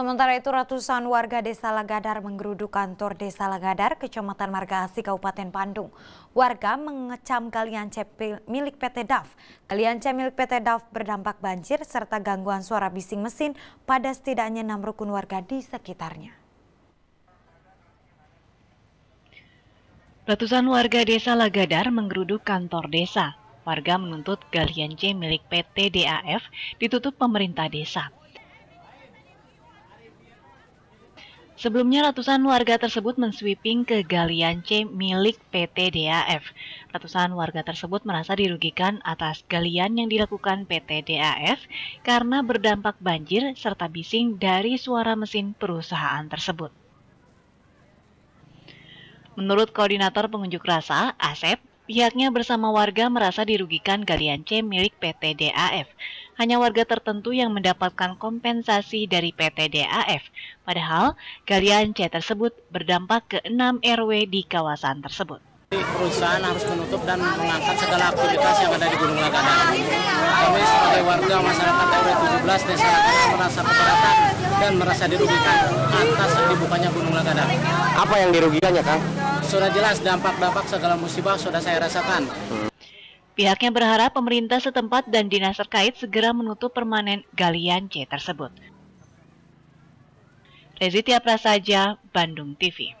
Sementara itu ratusan warga Desa Lagadar menggeruduk kantor Desa Lagadar, Kecamatan Margasi, Kabupaten Bandung. Warga mengecam kalian C milik PT DAF. Kalian C milik PT DAF berdampak banjir serta gangguan suara bising mesin pada setidaknya enam rukun warga di sekitarnya. Ratusan warga Desa Lagadar menggeruduk kantor desa. Warga menuntut galian C milik PT DAF ditutup pemerintah desa. Sebelumnya ratusan warga tersebut mensweeping ke galian C milik PT DAF. Ratusan warga tersebut merasa dirugikan atas galian yang dilakukan PT DAF karena berdampak banjir serta bising dari suara mesin perusahaan tersebut. Menurut koordinator pengunjuk rasa, Asep, pihaknya bersama warga merasa dirugikan galian C milik PT DAF hanya warga tertentu yang mendapatkan kompensasi dari PT DAF. Padahal, galian C tersebut berdampak ke 6 RW di kawasan tersebut. Perusahaan harus menutup dan mengangkat segala aktivitas yang ada di Gunung Lagadan. Kami sebagai warga masyarakat RW 17 Desa merasa keberatan dan merasa dirugikan atas dibukanya Gunung Lagadan. Apa yang dirugikannya, Kang? Sudah jelas dampak-dampak segala musibah sudah saya rasakan. Hmm Pihaknya berharap pemerintah setempat dan dinas terkait segera menutup permanen galian C tersebut. Rezitia Prasaja, Bandung TV.